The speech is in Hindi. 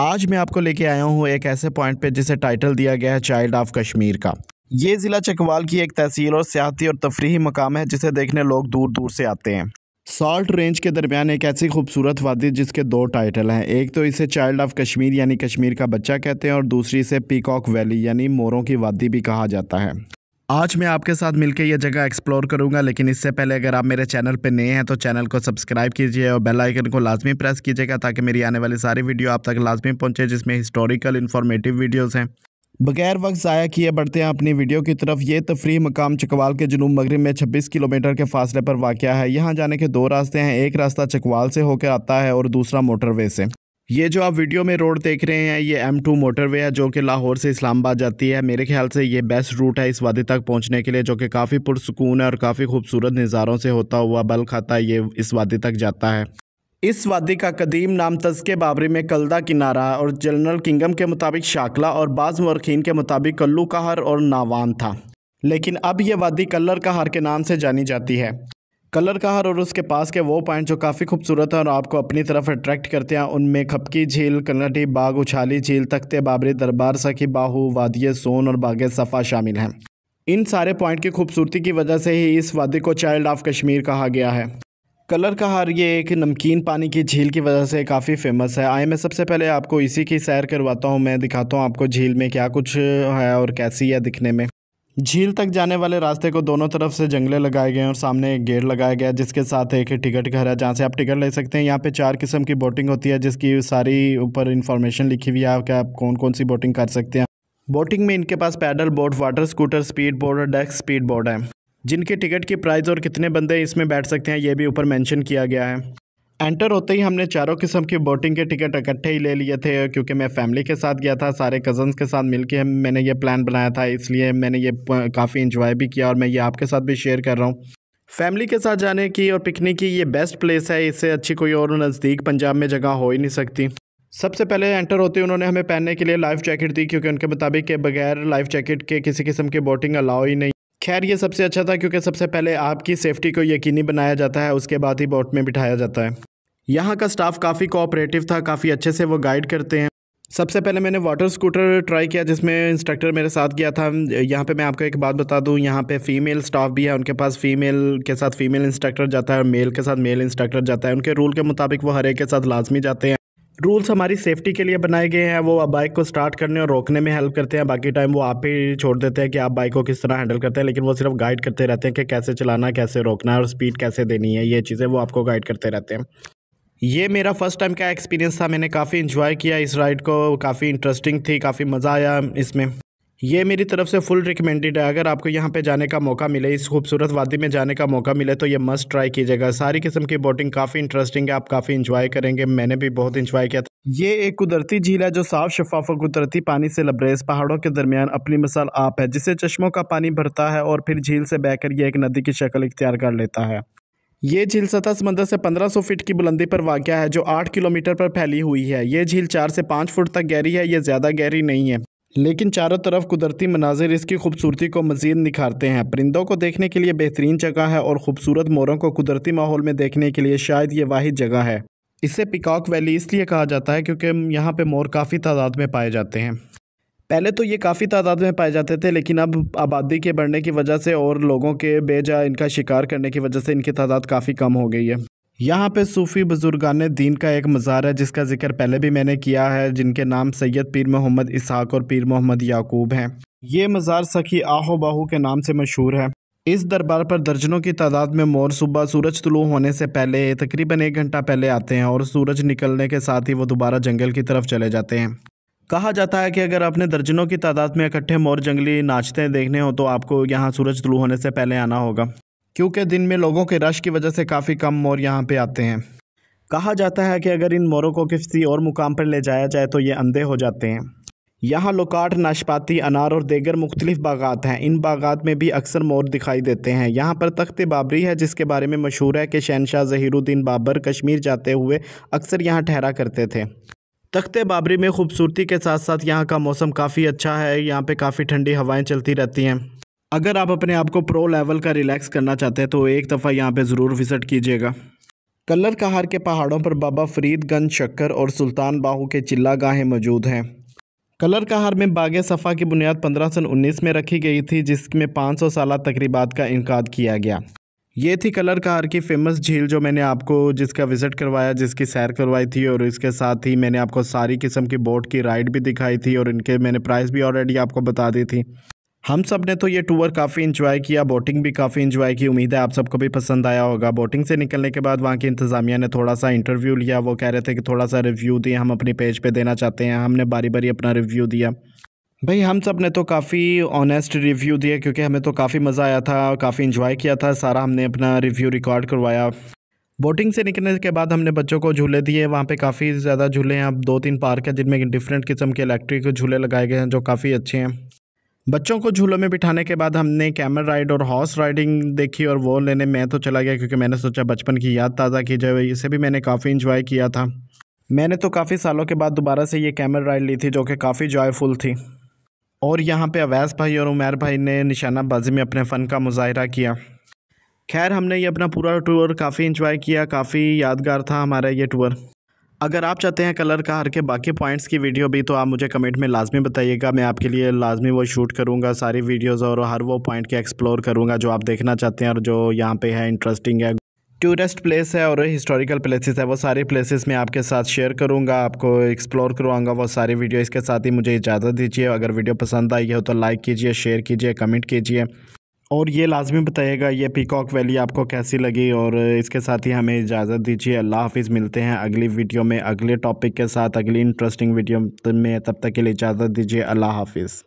आज मैं आपको लेके आया हूँ एक ऐसे पॉइंट पे जिसे टाइटल दिया गया है चाइल्ड ऑफ कश्मीर का ये ज़िला चकवाल की एक तहसील और सियाती और तफरी मकाम है जिसे देखने लोग दूर दूर से आते हैं सॉल्ट रेंज के दरमियान एक ऐसी खूबसूरत वादी जिसके दो टाइटल हैं एक तो इसे चाइल्ड ऑफ कश्मीर यानी कश्मीर का बच्चा कहते हैं और दूसरी इसे पीकॉक वैली यानी मोरों की वादी भी कहा जाता है आज मैं आपके साथ मिलकर यह जगह एक्सप्लोर करूंगा लेकिन इससे पहले अगर आप मेरे चैनल पर नए हैं तो चैनल को सब्सक्राइब कीजिए और बेल आइकन को लाजमी प्रेस कीजिएगा ताकि मेरी आने वाली सारी वीडियो आप तक लाजमी पहुंचे जिसमें हिस्टोरिकल इन्फॉर्मेटिव वीडियोस हैं बगैर वक्त ज़ाया किए बढ़ते हैं अपनी वीडियो की तरफ ये तफरी मकाम चकवाल के जुनूब मगरब में छब्बीस किलोमीटर के फासले पर वाक़ है यहाँ जाने के दो रास्ते हैं एक रास्ता चकवाल से होकर आता है और दूसरा मोटरवे से ये जो आप वीडियो में रोड देख रहे हैं ये एम टू मोटरवे है जो कि लाहौर से इस्लामाबाद जाती है मेरे ख्याल से ये बेस्ट रूट है इस वादी तक पहुंचने के लिए जो कि काफ़ी पुरसकून है और काफ़ी खूबसूरत नज़ारों से होता हुआ बल खाता ये इस वादी तक जाता है इस वादी का कदीम नाम तस्के बाबरी में कलदा किनारा और जनरल किंगम के मुताबिक शाकला और बाज़ मरखीन के मुताबिक कल्लू कहर और नावान था लेकिन अब यह वादी कल्लर कहार के नाम से जानी जाती है कलर का हर और उसके पास के वो पॉइंट जो काफ़ी खूबसूरत हैं और आपको अपनी तरफ अट्रैक्ट करते हैं उनमें खपकी झील कन्नटी बाग उछाली झील तख्ते बाबरी दरबार सखी बाहू वादिय सोन और बाग सफ़ा शामिल हैं इन सारे पॉइंट की खूबसूरती की वजह से ही इस वादी को चाइल्ड ऑफ कश्मीर कहा गया है कलर का हार ये एक नमकीन पानी की झील की वजह से काफ़ी फेमस है आए मैं सबसे पहले आपको इसी की सैर करवाता हूँ मैं दिखाता हूँ आपको झील में क्या कुछ है और कैसी है दिखने में झील तक जाने वाले रास्ते को दोनों तरफ से जंगले लगाए गए हैं और सामने एक गेट लगाया गया है जिसके साथ एक टिकट घर है जहाँ से आप टिकट ले सकते हैं यहाँ पे चार किस्म की बोटिंग होती है जिसकी सारी ऊपर इन्फॉर्मेशन लिखी हुई है कि आप कौन कौन सी बोटिंग कर सकते हैं बोटिंग में इनके पास paddle boat water scooter speed board और डेस्क स्पीड बोर्ड है जिनके टिकट की प्राइस और कितने बंदे इसमें बैठ सकते हैं ये भी ऊपर मैंशन किया गया है एंटर होते ही हमने चारों किस्म की बोटिंग के टिकट इकट्ठे ही ले लिए थे क्योंकि मैं फैमिली के साथ गया था सारे कज़न्स के साथ मिलके मैंने ये प्लान बनाया था इसलिए मैंने ये काफ़ी इन्जॉय भी किया और मैं ये आपके साथ भी शेयर कर रहा हूँ फैमिली के साथ जाने की और पिकनिक की ये बेस्ट प्लेस है इससे अच्छी कोई और नज़दीक पंजाब में जगह हो ही नहीं सकती सबसे पहले एंटर होते उन्होंने हमें पहनने के लिए लाइफ जैकेट दी क्योंकि उनके मुताबिक के बगैर लाइफ जैकेट के किसी किस्म की बोटिंग अलाउ ही नहीं खैर ये सबसे अच्छा था क्योंकि सबसे पहले आपकी सेफ्टी को यकीनी बनाया जाता है उसके बाद ही बोट में बिठाया जाता है यहाँ का स्टाफ काफ़ी कोऑपरेटिव था काफ़ी अच्छे से वो गाइड करते हैं सबसे पहले मैंने वाटर स्कूटर ट्राई किया जिसमें इंस्ट्रक्टर मेरे साथ गया था यहाँ पे मैं आपको एक बात बता दूँ यहाँ पे फीमेल स्टाफ भी है उनके पास फीमेल के साथ फीमेल इंस्ट्रक्टर जाता है और मेल के साथ मेल इंस्ट्रक्टर जाता है उनके रूल के मुताबिक वो हर एक के साथ लाजमी जाते हैं रूल्स हमारी सेफ्टी के लिए बनाए गए हैं वो बाइक को स्टार्ट करने और रोकने में हेल्प करते हैं बाकी टाइम वो आप ही छोड़ देते हैं कि आप बाइक को किस तरह हैंडल करते हैं लेकिन वो सिर्फ गाइड करते रहते हैं कि कैसे चलाना कैसे रोकना है और स्पीड कैसे देनी है ये चीज़ें वो आपको गाइड करते रहते हैं ये मेरा फर्स्ट टाइम का एक्सपीरियंस था मैंने काफ़ी इन्जॉय किया इस राइड को काफ़ी इंटरेस्टिंग थी काफ़ी मज़ा आया इसमें ये मेरी तरफ से फुल रिकमेंडेड है अगर आपको यहाँ पे जाने का मौका मिले इस खूबसूरत वादी में जाने का मौका मिले तो ये मस्ट ट्राई कीजिएगा सारी किस्म की बोटिंग काफ़ी इंटरेस्टिंग है आप काफ़ी इंजॉय करेंगे मैंने भी बहुत इंजॉय किया था ये एक कुदरती झील है जो साफ शफाफ और कुदरती पानी से लबरेज पहाड़ों के दरमियान अपनी मिसाल आप है जिसे चश्मों का पानी भरता है और फिर झील से बहकर यह एक नदी की शक्ल इख्तियार कर लेता है ये झील सतह समंदर से 1500 फीट की बुलंदी पर वाक़ है जो 8 किलोमीटर पर फैली हुई है ये झील 4 से 5 फुट तक गहरी है ये ज़्यादा गहरी नहीं है लेकिन चारों तरफ कुदरती मनाजिर इसकी खूबसूरती को मज़ीद निखारते हैं परिंदों को देखने के लिए बेहतरीन जगह है और खूबसूरत मोरों को कुदरती माहौल में देखने के लिए शायद ये वाहिद जगह है इसे पिकॉक वैली इसलिए कहा जाता है क्योंकि यहाँ पर मोर काफ़ी तादाद में पाए जाते हैं पहले तो ये काफ़ी तादाद में पाए जाते थे लेकिन अब आबादी के बढ़ने की वजह से और लोगों के बेजा इनका शिकार करने की वजह से इनकी तादाद काफ़ी कम हो गई है यहाँ पे सूफ़ी बुज़ुर्गान दीन का एक मज़ार है जिसका ज़िक्र पहले भी मैंने किया है जिनके नाम सैयद पीर मोहम्मद इसहाक और पीर मोहम्मद याकूब हैं ये मज़ार सखी आहो बाहू के नाम से मशहूर है इस दरबार पर दर्जनों की तादाद में मोर सुबह सूरज तुलू होने से पहले तकरीबन एक घंटा पहले आते हैं और सूरज निकलने के साथ ही वो दोबारा जंगल की तरफ चले जाते हैं कहा जाता है कि अगर आपने दर्जनों की तादाद में इकट्ठे मोर जंगली नाचते देखने हो तो आपको यहाँ सूरज तुलू होने से पहले आना होगा क्योंकि दिन में लोगों के रश की वजह से काफ़ी कम मोर यहाँ पर आते हैं कहा जाता है कि अगर इन मोरों को किसी और मुकाम पर ले जाया जाए तो ये अंधे हो जाते हैं यहाँ लोकाट नाशपाती अनार और देगर मुख्तलिफ बागात हैं इन बागात में भी अक्सर मोर दिखाई देते हैं यहाँ पर तख्त बाबरी है जिसके बारे में मशहूर है कि शहनशाह जहीरुद्दीन बाबर कश्मीर जाते हुए अक्सर यहाँ ठहरा करते थे तख्त बाबरी में खूबसूरती के साथ साथ यहाँ का मौसम काफ़ी अच्छा है यहाँ पर काफ़ी ठंडी हवाएँ चलती रहती हैं अगर आप अपने आप को प्रो लेवल का रिलैक्स करना चाहते हैं तो एक दफ़ा यहाँ पे ज़रूर विज़िट कीजिएगा कल्लर कहार के पहाड़ों पर बाबा फरीद गंज शक्कर और सुल्तान बाहू के चिल्ला गाहें मौजूद हैं कलर कहार में बाग सफ़ा की बुनियाद पंद्रह सौ उन्नीस में रखी गई थी जिसमें पाँच सौ साल तकरीबा का इनका किया गया ये थी कलर कहार की फ़ेमस झील जो मैंने आपको जिसका विज़िट करवाया जिसकी सैर करवाई थी और इसके साथ ही मैंने आपको सारी किस्म की बोट की राइड भी दिखाई थी और इनके मैंने प्राइस भी ऑलरेडी आपको बता दी थी हम सब ने तो ये टूर काफ़ी इन्जॉय किया बोटिंग भी काफ़ी इन्जॉय की उम्मीद है आप सबको भी पसंद आया होगा बोटिंग से निकलने के बाद वहाँ की इंतज़ामिया ने थोड़ा सा इंटरव्यू लिया वो कह रहे थे कि थोड़ा सा रिव्यू दिए हम अपने पेज पे देना चाहते हैं हमने बारी बारी अपना रिव्यू दिया भाई हम सब ने तो काफ़ी ऑनेस्ट रिव्यू दिया क्योंकि हमें तो काफ़ी मज़ा आया था काफ़ी इन्जॉय किया था सारा हमने अपना रिव्यू रिकॉर्ड करवाया बोटिंग से निकलने के बाद हमने बच्चों को झूले दिए वहाँ पे काफ़ी ज़्यादा झूले हैं अब दो तीन पार्क हैं जिनमें डिफरेंट किस्म के इलेक्ट्रिक झूले लगाए गए हैं जो काफ़ी अच्छे हैं बच्चों को झूलों में बिठाने के बाद हमने कैमल राइड और हॉर्स राइडिंग देखी और वो लेने मैं तो चला गया क्योंकि मैंने सोचा बचपन की याद ताज़ा की जाए इसे भी मैंने काफ़ी इंजॉय किया था मैंने तो काफ़ी सालों के बाद दोबारा से ये कैमल राइड ली थी जो कि काफ़ी जॉयफुल थी और यहाँ पे अवैस भाई और उमैर भाई ने निशानाबाजी में अपने फ़न का मुजाहरा किया खैर हमने ये अपना पूरा टूर काफ़ी इंजॉय किया काफ़ी यादगार था हमारा ये टूर अगर आप चाहते हैं कलर का हर के बाकी पॉइंट्स की वीडियो भी तो आप मुझे कमेंट में लाजमी बताइएगा मैं आपके लिए लाजमी वो शूट करूँगा सारी वीडियोज़ और हर वो पॉइंट के एक्सप्लोर करूँगा जो आप देखना चाहते हैं और जो यहाँ पे है इंटरेस्टिंग है टूरिस्ट प्लेस है और हिस्टोरिकल प्लेसेस है वो सारे प्लेसेस मैं आपके साथ शेयर करूंगा आपको एक्सप्लोर करवाऊंगा वो सारी वीडियो इसके साथ ही मुझे इजाज़त दीजिए अगर वीडियो पसंद आई हो तो लाइक कीजिए शेयर कीजिए कमेंट कीजिए और ये लाजमी बताइएगा ये पीकॉक वैली आपको कैसी लगी और इसके साथ ही हमें इजाज़त दीजिए अल्लाह हाफिज़ मिलते हैं अगली वीडियो में अगले टॉपिक के साथ अगली इंटरेस्टिंग वीडियो में तब तक के लिए इजाज़त दीजिए अल्लाह हाफिज़